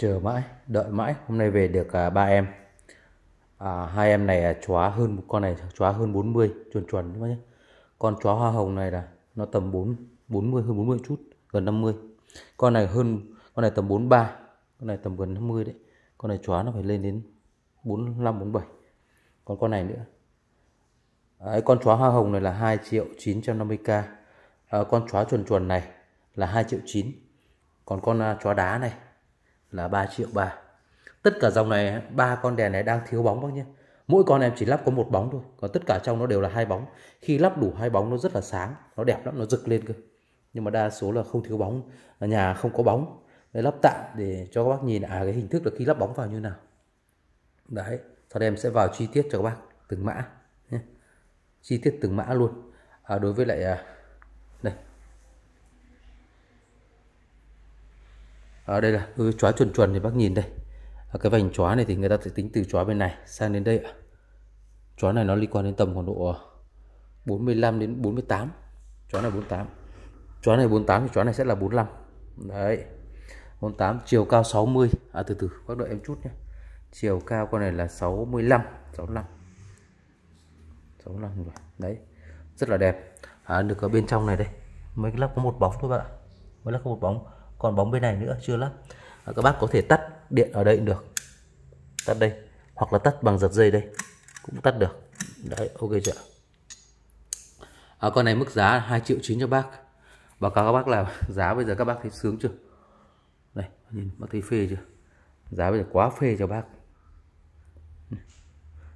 chờ mãi đợi mãi hôm nay về được à, ba em à, hai em này à, chóa hơn con này chóa hơn 40 chuẩn chuẩn không nhé con chó hoa hồng này là nó tầm 4 40 hơn 40 chút gần 50 con này hơn con này tầm 43 con này tầm gần 50 đấy con này chóa nó phải lên đến 45 47 còn con này nữa Đấy, con chó hoa hồng này là 2 triệu 950k à, ờ, con chó chuồn chuồn này là 2 triệu 9 còn con uh, à, chó đá này là 3 triệu 3 tất cả dòng này ba con đèn này đang thiếu bóng bác nhé mỗi con em chỉ lắp có một bóng thôi còn tất cả trong nó đều là hai bóng khi lắp đủ hai bóng nó rất là sáng nó đẹp lắm nó rực lên cơ nhưng mà đa số là không thiếu bóng ở nhà không có bóng để lắp tạm để cho các bác nhìn à cái hình thức là khi lắp bóng vào như nào đấy sau đây em sẽ vào chi tiết cho các bác từng mã nhé. chi tiết từng mã luôn à, đối với lại à, à, đây là cái ừ, chóa chuẩn chuẩn thì bác nhìn đây à, cái vành chóa này thì người ta sẽ tính từ chóa bên này sang đến đây ạ chóa này nó liên quan đến tầm khoảng độ 45 ờ, đến 48 chóa này 48 chóa này 48 thì chóa này sẽ là 45 đấy 48 chiều cao 60 à từ từ bác đợi em chút nhé chiều cao con này là 65 65 65 rồi đấy rất là đẹp à, được ở bên trong này đây mới lắc có một bóng thôi bạn ạ mới lắc có một bóng còn bóng bên này nữa chưa lắp à, các bác có thể tắt điện ở đây cũng được tắt đây hoặc là tắt bằng giật dây đây cũng tắt được đấy ok chưa à, con này mức giá 2 triệu chín cho bác báo cáo các bác là giá bây giờ các bác thấy sướng chưa đây nhìn bác thấy phê chưa giá bây giờ quá phê cho bác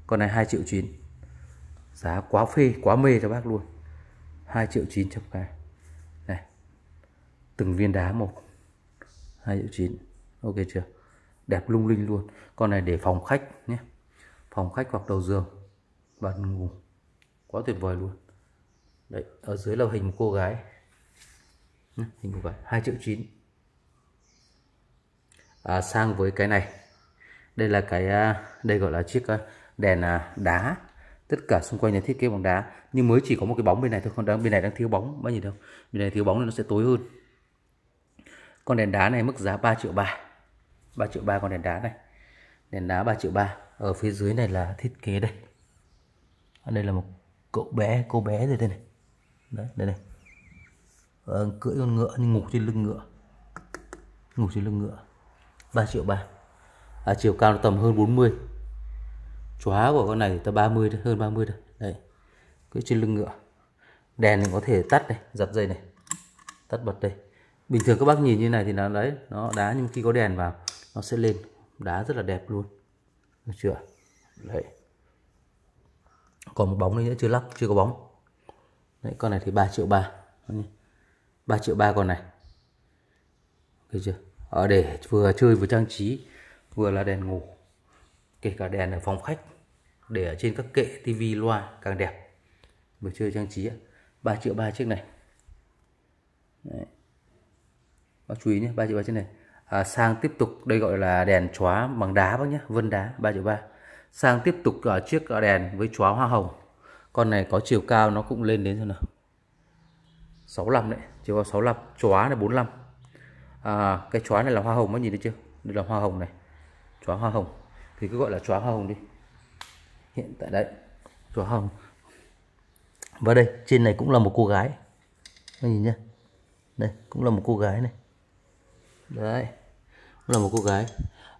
con này 2 triệu chín giá quá phê quá mê cho bác luôn 2 triệu chín trăm cái này từng viên đá một 2 triệu 9 ok chưa đẹp lung linh luôn con này để phòng khách nhé phòng khách hoặc đầu giường bạn ngủ quá tuyệt vời luôn đấy ở dưới là hình một cô gái hình cô gái 2 triệu 9 à, sang với cái này đây là cái à, đây gọi là chiếc à, đèn à, đá tất cả xung quanh là thiết kế bằng đá nhưng mới chỉ có một cái bóng bên này thôi còn đang bên này đang thiếu bóng bạn nhìn đâu bên này thiếu bóng nên nó sẽ tối hơn con đèn đá này mức giá 3 triệu 3 3 triệu 3 con đèn đá này đèn đá 3 triệu 3 ở phía dưới này là thiết kế đây đây là một cậu bé cô bé rồi đây này đấy đây này ờ, cưỡi con ngựa nhưng ngủ trên lưng ngựa ngủ trên lưng ngựa 3 triệu 3 à, chiều cao nó tầm hơn 40 chóa của con này tầm 30 thôi, hơn 30 thôi đấy cưỡi trên lưng ngựa đèn thì có thể tắt này giật dây này tắt bật đây bình thường các bác nhìn như này thì nó đấy nó đá nhưng khi có đèn vào nó sẽ lên đá rất là đẹp luôn được chưa đấy còn một bóng nữa chưa lắp chưa có bóng đấy con này thì 3 triệu ba 3 triệu ba con này được chưa ở ờ, để vừa chơi vừa trang trí vừa là đèn ngủ kể cả đèn ở phòng khách để ở trên các kệ tivi loa càng đẹp vừa chơi trang trí 3 triệu ba chiếc này bác chú ý nhé ba triệu ba trên này à, sang tiếp tục đây gọi là đèn chóa bằng đá bác nhé vân đá ba triệu ba sang tiếp tục ở chiếc à, đèn với chóa hoa hồng con này có chiều cao nó cũng lên đến thế nào 65 đấy chiều cao 65 chóa này 45 à, cái chóa này là hoa hồng bác nhìn thấy chưa đây là hoa hồng này chóa hoa hồng thì cứ gọi là chóa hoa hồng đi hiện tại đấy chóa hồng và đây trên này cũng là một cô gái Các nhìn nhá đây cũng là một cô gái này đấy là một cô gái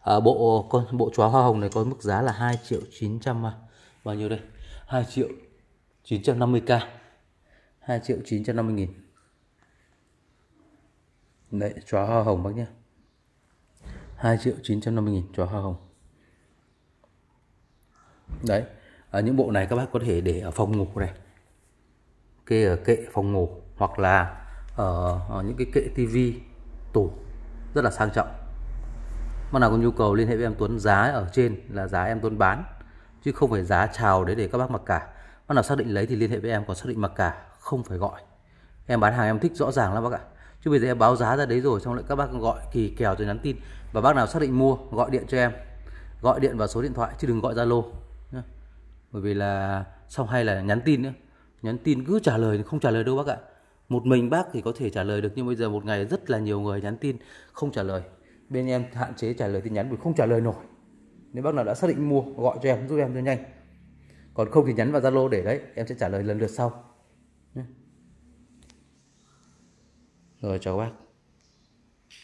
à, bộ con bộ chóa hoa hồng này có mức giá là 2 triệu 900 à, bao nhiêu đây 2 triệu 950k 2 triệu 950 nghìn đấy chóa hoa hồng bác nhé 2 triệu 950 nghìn chóa hoa hồng đấy à, những bộ này các bác có thể để ở phòng ngủ này kê ở kệ phòng ngủ hoặc là ở, ở những cái kệ tivi tủ rất là sang trọng bạn nào có nhu cầu liên hệ với em Tuấn giá ở trên là giá em Tuấn bán chứ không phải giá chào đấy để các bác mặc cả bạn nào xác định lấy thì liên hệ với em còn xác định mặc cả không phải gọi em bán hàng em thích rõ ràng lắm bác ạ chứ bây giờ em báo giá ra đấy rồi xong lại các bác gọi kỳ kèo rồi nhắn tin và bác nào xác định mua gọi điện cho em gọi điện vào số điện thoại chứ đừng gọi zalo bởi vì là xong hay là nhắn tin nữa nhắn tin cứ trả lời không trả lời đâu bác ạ một mình bác thì có thể trả lời được nhưng bây giờ một ngày rất là nhiều người nhắn tin không trả lời bên em hạn chế trả lời tin nhắn vì không trả lời nổi nếu bác nào đã xác định mua gọi cho em giúp em cho nhanh còn không thì nhắn vào zalo để đấy em sẽ trả lời lần lượt sau rồi chào bác